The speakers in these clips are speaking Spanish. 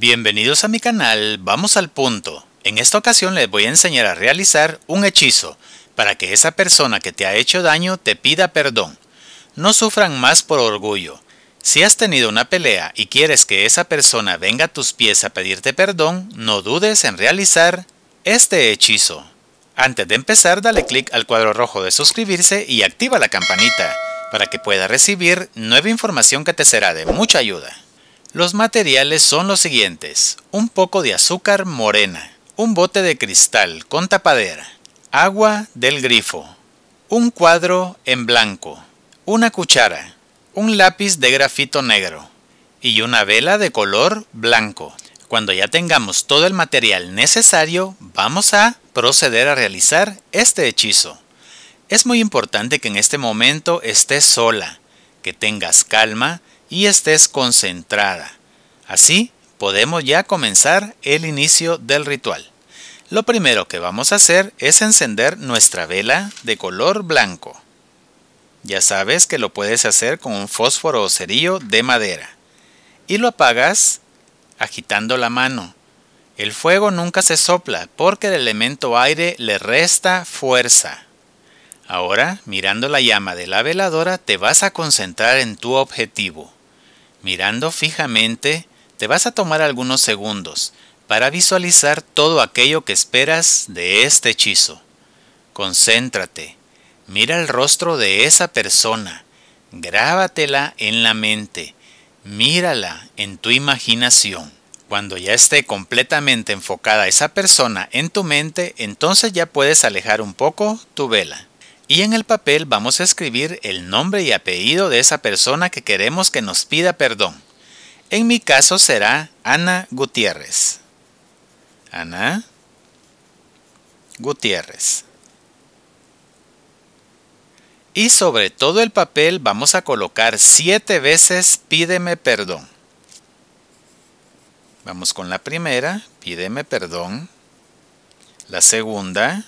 Bienvenidos a mi canal, vamos al punto. En esta ocasión les voy a enseñar a realizar un hechizo para que esa persona que te ha hecho daño te pida perdón. No sufran más por orgullo. Si has tenido una pelea y quieres que esa persona venga a tus pies a pedirte perdón, no dudes en realizar este hechizo. Antes de empezar, dale clic al cuadro rojo de suscribirse y activa la campanita para que pueda recibir nueva información que te será de mucha ayuda. Los materiales son los siguientes. Un poco de azúcar morena, un bote de cristal con tapadera, agua del grifo, un cuadro en blanco, una cuchara, un lápiz de grafito negro y una vela de color blanco. Cuando ya tengamos todo el material necesario, vamos a proceder a realizar este hechizo. Es muy importante que en este momento estés sola, que tengas calma, y estés concentrada. Así podemos ya comenzar el inicio del ritual. Lo primero que vamos a hacer es encender nuestra vela de color blanco. Ya sabes que lo puedes hacer con un fósforo o cerillo de madera. Y lo apagas agitando la mano. El fuego nunca se sopla porque el elemento aire le resta fuerza. Ahora, mirando la llama de la veladora, te vas a concentrar en tu objetivo. Mirando fijamente, te vas a tomar algunos segundos para visualizar todo aquello que esperas de este hechizo. Concéntrate, mira el rostro de esa persona, grábatela en la mente, mírala en tu imaginación. Cuando ya esté completamente enfocada esa persona en tu mente, entonces ya puedes alejar un poco tu vela y en el papel vamos a escribir el nombre y apellido de esa persona que queremos que nos pida perdón. En mi caso será Ana Gutiérrez. Ana Gutiérrez. Y sobre todo el papel vamos a colocar siete veces pídeme perdón. Vamos con la primera, pídeme perdón. La segunda,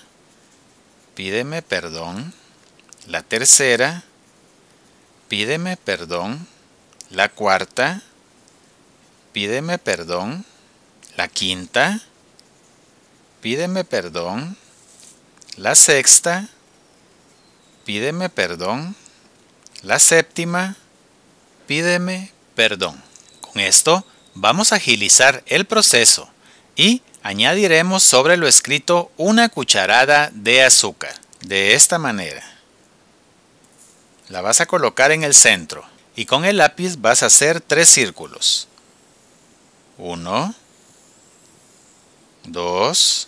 pídeme perdón. La tercera, pídeme perdón. La cuarta, pídeme perdón. La quinta, pídeme perdón. La sexta, pídeme perdón. La séptima, pídeme perdón. Con esto vamos a agilizar el proceso y añadiremos sobre lo escrito una cucharada de azúcar. De esta manera. La vas a colocar en el centro y con el lápiz vas a hacer tres círculos. Uno, dos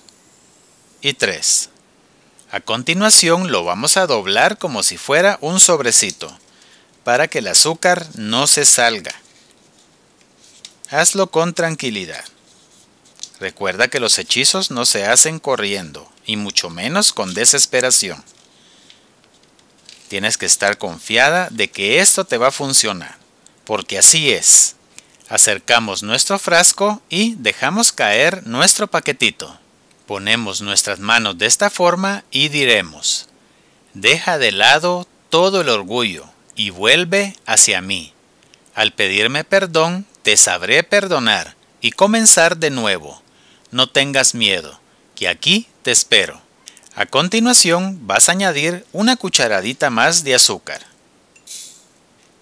y tres. A continuación lo vamos a doblar como si fuera un sobrecito para que el azúcar no se salga. Hazlo con tranquilidad. Recuerda que los hechizos no se hacen corriendo y mucho menos con desesperación. Tienes que estar confiada de que esto te va a funcionar, porque así es. Acercamos nuestro frasco y dejamos caer nuestro paquetito. Ponemos nuestras manos de esta forma y diremos, deja de lado todo el orgullo y vuelve hacia mí. Al pedirme perdón, te sabré perdonar y comenzar de nuevo. No tengas miedo, que aquí te espero. A continuación vas a añadir una cucharadita más de azúcar.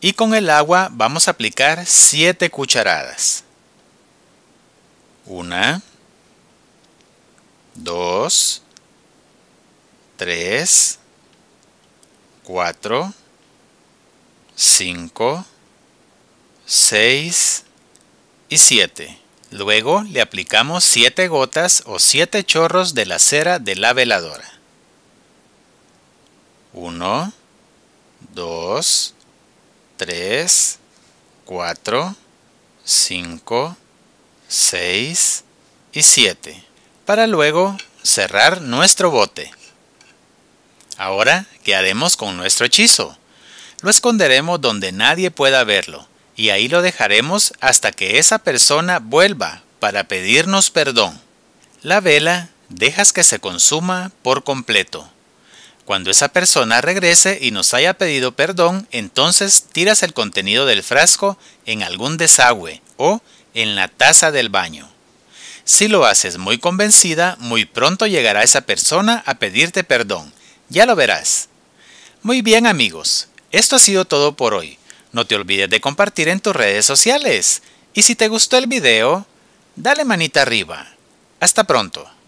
Y con el agua vamos a aplicar 7 cucharadas. 1, 2, 3, 4, 5, 6 y 7. Luego le aplicamos 7 gotas o 7 chorros de la cera de la veladora. 1, 2, 3, 4, 5, 6 y 7 para luego cerrar nuestro bote. Ahora, ¿qué haremos con nuestro hechizo? Lo esconderemos donde nadie pueda verlo y ahí lo dejaremos hasta que esa persona vuelva para pedirnos perdón. La vela dejas que se consuma por completo. Cuando esa persona regrese y nos haya pedido perdón, entonces tiras el contenido del frasco en algún desagüe o en la taza del baño. Si lo haces muy convencida, muy pronto llegará esa persona a pedirte perdón. Ya lo verás. Muy bien amigos, esto ha sido todo por hoy. No te olvides de compartir en tus redes sociales. Y si te gustó el video, dale manita arriba. Hasta pronto.